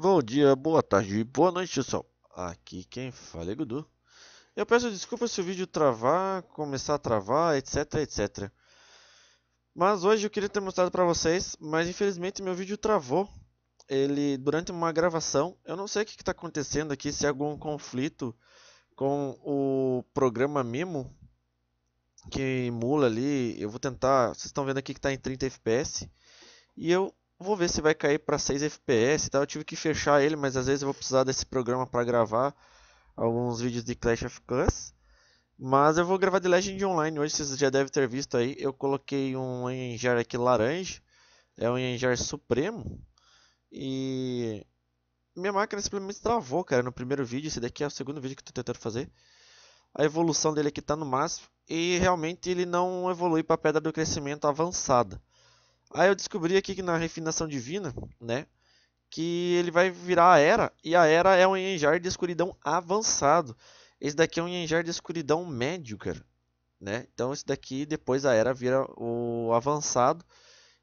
Bom dia, boa tarde e boa noite, pessoal. Aqui quem fala é Gudu. Eu peço desculpa se o vídeo travar, começar a travar, etc, etc. Mas hoje eu queria ter mostrado para vocês, mas infelizmente meu vídeo travou. Ele, durante uma gravação, eu não sei o que está acontecendo aqui, se é algum conflito com o programa Mimo, que emula ali. Eu vou tentar, vocês estão vendo aqui que está em 30 FPS. E eu Vou ver se vai cair para 6 FPS, tá? Eu tive que fechar ele, mas às vezes eu vou precisar desse programa para gravar alguns vídeos de Clash of Clans. Mas eu vou gravar The Legend Online hoje, vocês já devem ter visto aí. Eu coloquei um Enjar aqui laranja, é um Enjar Supremo. E minha máquina simplesmente travou, cara, no primeiro vídeo. Esse daqui é o segundo vídeo que eu tô tentando fazer. A evolução dele aqui tá no máximo e realmente ele não evolui para pedra do crescimento avançada. Aí eu descobri aqui que na refinação divina, né, que ele vai virar a era e a era é um Yenjar de escuridão avançado. Esse daqui é um Yenjar de escuridão médio, cara, né? Então esse daqui depois a era vira o avançado.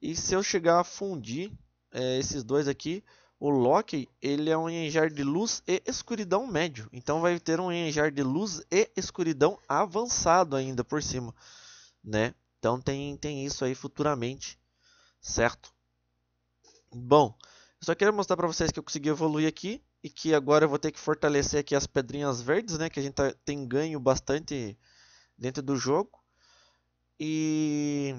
E se eu chegar a fundir é, esses dois aqui, o Loki, ele é um Yenjar de luz e escuridão médio. Então vai ter um Yenjar de luz e escuridão avançado ainda por cima, né? Então tem, tem isso aí futuramente certo? Bom, só queria mostrar para vocês que eu consegui evoluir aqui e que agora eu vou ter que fortalecer aqui as pedrinhas verdes, né? Que a gente tá, tem ganho bastante dentro do jogo. E,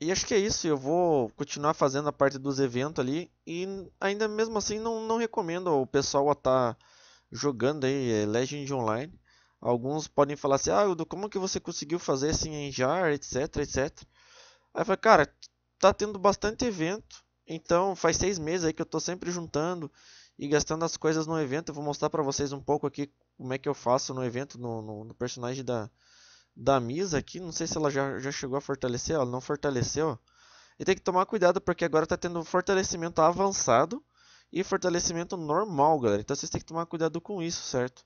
e acho que é isso. Eu vou continuar fazendo a parte dos eventos ali. E ainda mesmo assim não, não recomendo o pessoal a estar tá jogando aí eh, Legend Online. Alguns podem falar assim, ah, como que você conseguiu fazer assim em jar, etc, etc. Aí eu cara, tá tendo bastante evento. Então faz seis meses aí que eu tô sempre juntando e gastando as coisas no evento. Eu vou mostrar para vocês um pouco aqui como é que eu faço no evento no, no, no personagem da, da Misa aqui. Não sei se ela já, já chegou a fortalecer, ela não fortaleceu. E tem que tomar cuidado porque agora tá tendo fortalecimento avançado e fortalecimento normal, galera. Então vocês têm que tomar cuidado com isso, certo?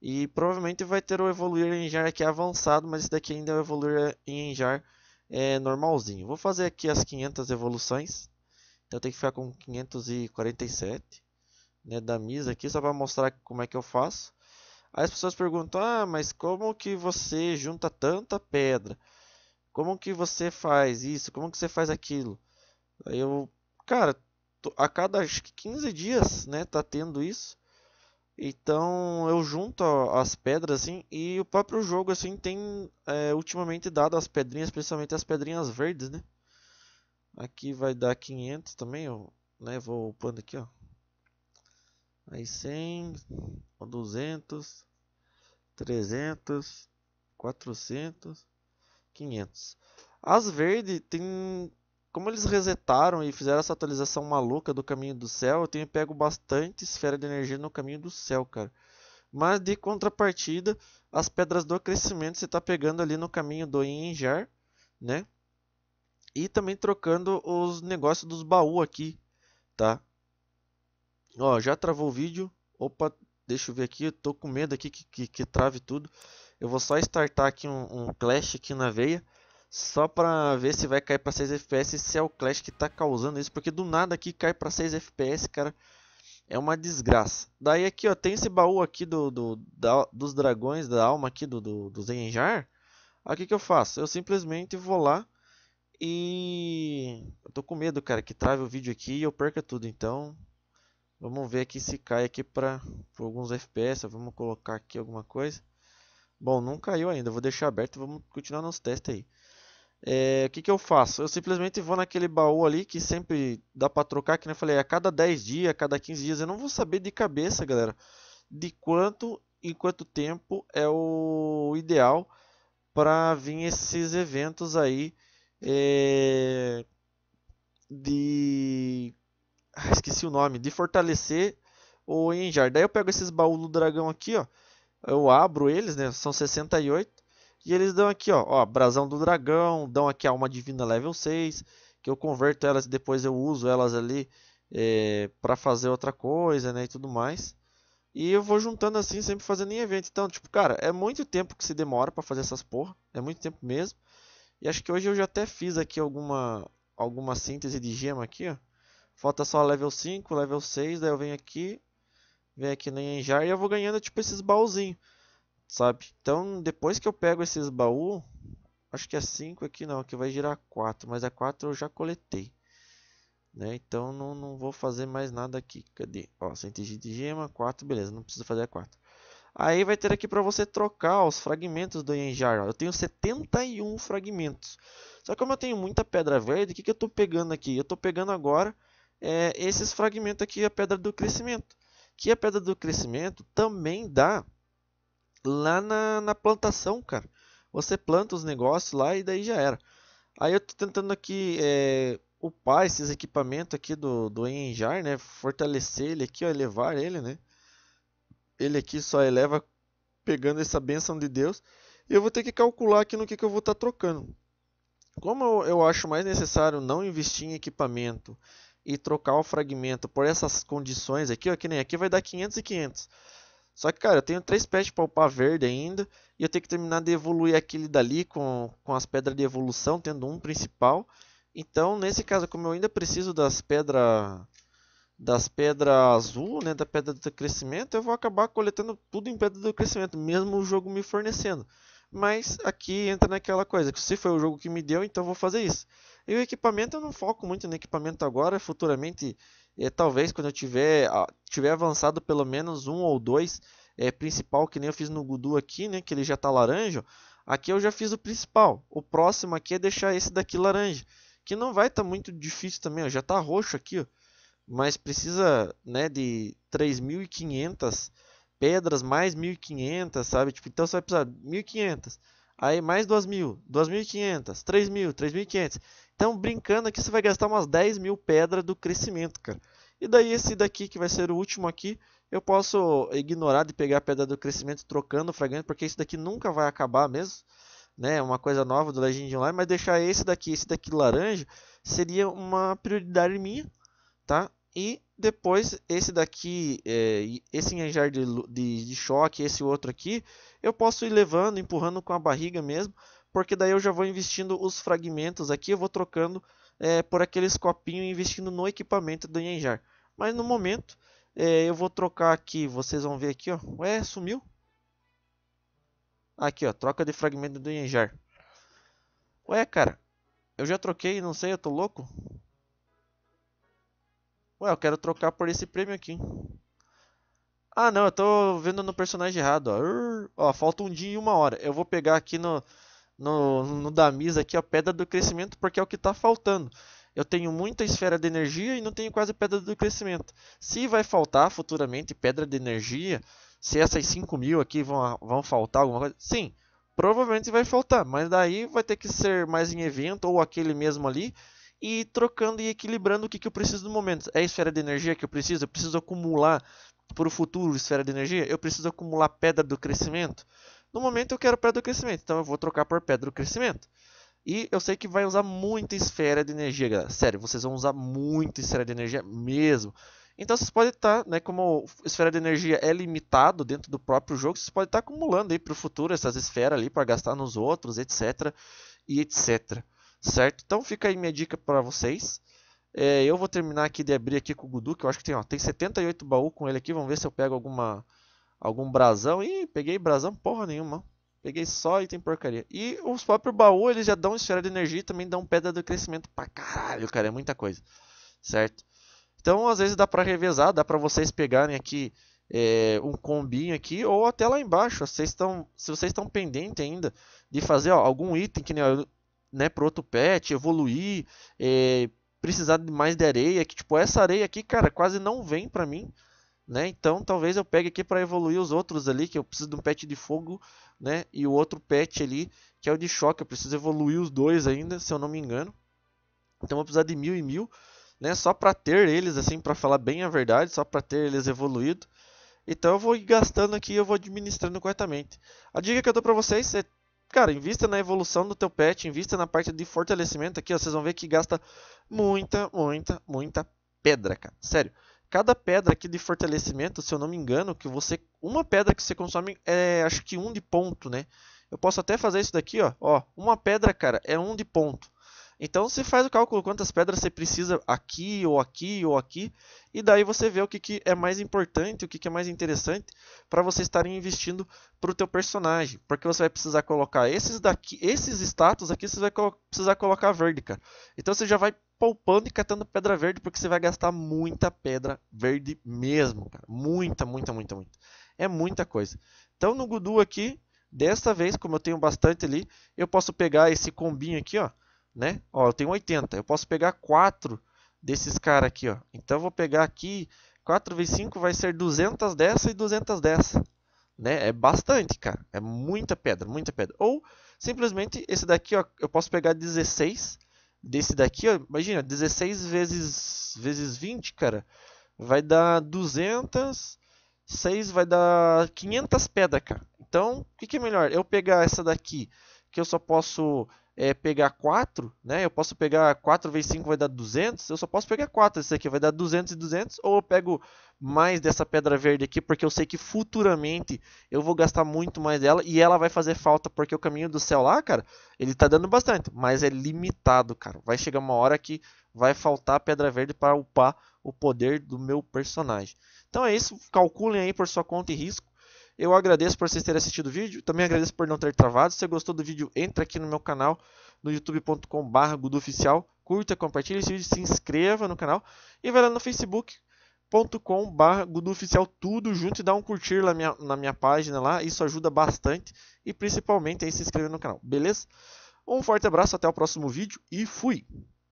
E provavelmente vai ter o evoluir em jar aqui avançado, mas esse daqui ainda é o evoluir em jar avançado é, normalzinho. Vou fazer aqui as 500 evoluções. Então tem que ficar com 547 né, da misa aqui, só para mostrar como é que eu faço. Aí as pessoas perguntam, ah, mas como que você junta tanta pedra? Como que você faz isso? Como que você faz aquilo? Aí eu, cara, a cada 15 dias, né, tá tendo isso. Então eu junto as pedras assim e o próprio jogo assim tem é, ultimamente dado as pedrinhas, principalmente as pedrinhas verdes, né? Aqui vai dar 500 também, eu, né? Vou pondo aqui, ó. Aí 100, 200, 300, 400, 500. As verdes tem como eles resetaram e fizeram essa atualização maluca do caminho do céu, eu tenho pego bastante esfera de energia no caminho do céu, cara. Mas de contrapartida, as pedras do crescimento você está pegando ali no caminho do Injar, né? E também trocando os negócios dos baús aqui, tá? Ó, já travou o vídeo. Opa, deixa eu ver aqui. Eu tô com medo aqui que, que, que trave tudo. Eu vou só startar aqui um, um clash aqui na veia só pra ver se vai cair pra 6 FPS e se é o Clash que tá causando isso, porque do nada aqui cai pra 6 FPS, cara, é uma desgraça. Daí aqui, ó, tem esse baú aqui do, do da, dos dragões, da alma aqui do, do, do Zenjar. que que eu faço? Eu simplesmente vou lá e... Eu tô com medo, cara, que trave o vídeo aqui e eu perca tudo, então... Vamos ver aqui se cai aqui para alguns FPS, vamos colocar aqui alguma coisa. Bom, não caiu ainda, vou deixar aberto, e vamos continuar nosso testes aí é, o que, que eu faço? Eu simplesmente vou naquele baú ali que sempre dá para trocar, que nem eu falei, a cada 10 dias, a cada 15 dias. Eu não vou saber de cabeça, galera, de quanto em quanto tempo é o ideal para vir esses eventos aí é, de. Ah, esqueci o nome, de fortalecer o Enjar. Daí eu pego esses baús do dragão aqui, ó. Eu abro eles, né? São 68. E eles dão aqui, ó, ó, brasão do dragão, dão aqui a alma divina level 6, que eu converto elas e depois eu uso elas ali é, para fazer outra coisa, né, e tudo mais. E eu vou juntando assim, sempre fazendo em evento. Então, tipo, cara, é muito tempo que se demora para fazer essas porra, é muito tempo mesmo. E acho que hoje eu já até fiz aqui alguma alguma síntese de gema aqui, ó. Falta só level 5, level 6, daí eu venho aqui, venho aqui no Enjar e eu vou ganhando tipo esses baúzinhos. Sabe? Então, depois que eu pego esses baús, acho que é 5 aqui não, que vai girar 4, mas a 4 eu já coletei. Né? Então não, não vou fazer mais nada aqui. Cadê? Ó, 100 de gema, 4, beleza, não precisa fazer a 4. Aí vai ter aqui para você trocar os fragmentos do Enjar. Eu tenho 71 fragmentos. Só que como eu tenho muita pedra verde, o que, que eu estou pegando aqui? Eu estou pegando agora é, esses fragmentos aqui, a pedra do crescimento. Que a pedra do crescimento também dá lá na, na plantação, cara. Você planta os negócios lá e daí já era. Aí eu tô tentando aqui é, upar esses equipamentos aqui do, do Enjar, né? Fortalecer ele aqui, ó, elevar ele, né? Ele aqui só eleva pegando essa benção de Deus. E eu vou ter que calcular aqui no que, que eu vou estar tá trocando. Como eu, eu acho mais necessário não investir em equipamento e trocar o fragmento por essas condições aqui, ó, que nem aqui vai dar 500 e 500. Só que, cara, eu tenho três pets pra upar verde ainda. E eu tenho que terminar de evoluir aquele dali com, com as pedras de evolução, tendo um principal. Então, nesse caso, como eu ainda preciso das pedras das pedras azul, né, da pedra do crescimento, eu vou acabar coletando tudo em pedra do crescimento, mesmo o jogo me fornecendo. Mas aqui entra naquela coisa, que se foi o jogo que me deu, então vou fazer isso. E o equipamento eu não foco muito no equipamento agora, futuramente é, talvez quando eu tiver, ah, tiver avançado pelo menos um ou dois é, principal, que nem eu fiz no Gudu aqui, né, que ele já está laranja, aqui eu já fiz o principal. O próximo aqui é deixar esse daqui laranja, que não vai estar tá muito difícil também, ó, já está roxo aqui, ó, mas precisa né, de 3.500 pedras, mais 1.500, sabe? Tipo, então você vai precisar 1.500. Aí mais 2.000, 2.500, 3.000, 3.500. Então, brincando aqui, você vai gastar umas 10 mil pedras do crescimento, cara. E daí esse daqui, que vai ser o último aqui, eu posso ignorar de pegar a pedra do crescimento trocando o fragmento, porque isso daqui nunca vai acabar mesmo. Né, é uma coisa nova do Legend Online, mas deixar esse daqui, esse daqui laranja, seria uma prioridade minha, tá? E depois esse daqui, é, esse enjar de, de, de choque, esse outro aqui, eu posso ir levando, empurrando com a barriga mesmo, porque daí eu já vou investindo os fragmentos aqui, eu vou trocando é, por aqueles copinhos investindo no equipamento do Enjar. Mas no momento, é, eu vou trocar aqui, vocês vão ver aqui, ó. Ué, sumiu? Aqui, ó, troca de fragmento do Enjar. Ué, cara, eu já troquei, não sei, eu tô louco? Ué, eu quero trocar por esse prêmio aqui. Ah, não, eu tô vendo no personagem errado, ó. Ur, ó, falta um dia e uma hora. Eu vou pegar aqui no, no, no da Misa aqui, a pedra do crescimento, porque é o que está faltando. Eu tenho muita esfera de energia e não tenho quase pedra do crescimento. Se vai faltar futuramente pedra de energia, se essas 5 mil aqui vão, vão faltar alguma coisa, sim, provavelmente vai faltar, mas daí vai ter que ser mais em evento ou aquele mesmo ali e trocando e equilibrando o que, que eu preciso no momento. É a esfera de energia que eu preciso? Eu preciso acumular para o futuro esfera de energia? Eu preciso acumular pedra do crescimento? No momento eu quero pedra do crescimento, então eu vou trocar por pedra do crescimento. E eu sei que vai usar muita esfera de energia, galera. Sério, vocês vão usar muita esfera de energia mesmo. Então vocês podem estar, tá, né, como esfera de energia é limitado dentro do próprio jogo, vocês podem estar tá acumulando aí para o futuro essas esferas ali para gastar nos outros, etc. E etc. Certo? Então fica aí minha dica para vocês. É, eu vou terminar aqui de abrir aqui com o Gudu, que eu acho que tem, ó, tem 78 baú com ele aqui. Vamos ver se eu pego alguma algum brasão. e peguei brasão porra nenhuma. Peguei só item porcaria. E os próprios baú eles já dão esfera de energia e também dão pedra do crescimento pra caralho, cara. É muita coisa. Certo? Então, às vezes dá pra revezar, dá pra vocês pegarem aqui é, um combinho aqui ou até lá embaixo. Vocês tão, se vocês estão pendentes ainda de fazer ó, algum item que nem ó, né, pro outro pet, evoluir, é, precisar de mais de areia, que tipo, essa areia aqui, cara, quase não vem pra mim né? Então talvez eu pegue aqui para evoluir os outros ali, que eu preciso de um pet de fogo, né? E o outro pet ali, que é o de choque, eu preciso evoluir os dois ainda, se eu não me engano. Então vou precisar de mil e mil, né? Só para ter eles, assim, para falar bem a verdade, só para ter eles evoluído. Então eu vou gastando aqui, eu vou administrando corretamente. A dica que eu dou para vocês é cara, invista na evolução do teu pet, invista na parte de fortalecimento aqui, ó, vocês vão ver que gasta muita, muita, muita pedra, cara. Sério. Cada pedra aqui de fortalecimento, se eu não me engano, que você uma pedra que você consome é acho que um de ponto, né? Eu posso até fazer isso daqui, ó, ó, uma pedra, cara, é um de ponto. Então você faz o cálculo quantas pedras você precisa aqui ou aqui ou aqui e daí você vê o que, que é mais importante, o que, que é mais interessante para você estar investindo para o teu personagem, porque você vai precisar colocar esses daqui, esses status aqui você vai precisar colocar verde, cara. Então você já vai poupando e catando pedra verde, porque você vai gastar muita pedra verde mesmo, cara. Muita, muita, muita, muita. É muita coisa. Então no Gudu aqui, dessa vez, como eu tenho bastante ali, eu posso pegar esse combinho aqui, ó, né? Ó, eu tenho 80, eu posso pegar 4 desses caras aqui, ó. Então eu vou pegar aqui 4 vezes 5 vai ser 200 dessa e 200 dessa. Né? É bastante, cara. É muita pedra, muita pedra. Ou simplesmente esse daqui, ó, eu posso pegar 16 desse daqui, ó, imagina, 16 vezes, vezes 20, cara, vai dar 200, 6 vai dar 500 pedras, cara. Então, o que, que é melhor? Eu pegar essa daqui, que eu só posso é, pegar 4, né? Eu posso pegar 4 vezes 5 vai dar 200, eu só posso pegar 4, esse aqui vai dar 200 e 200, ou eu pego mais dessa pedra verde aqui, porque eu sei que futuramente eu vou gastar muito mais dela e ela vai fazer falta, porque o caminho do céu lá, cara, ele tá dando bastante, mas é limitado, cara. Vai chegar uma hora que vai faltar pedra verde para upar o poder do meu personagem. Então é isso, calculem aí por sua conta e risco eu agradeço por vocês terem assistido o vídeo, também agradeço por não ter travado. Se você gostou do vídeo, entra aqui no meu canal, no youtube.com.br oficial Curta, compartilhe esse vídeo, se inscreva no canal e vai lá no facebook.com.br oficial tudo junto e dá um curtir lá minha, na minha página lá. Isso ajuda bastante e principalmente aí se inscrever no canal, beleza? Um forte abraço, até o próximo vídeo e fui!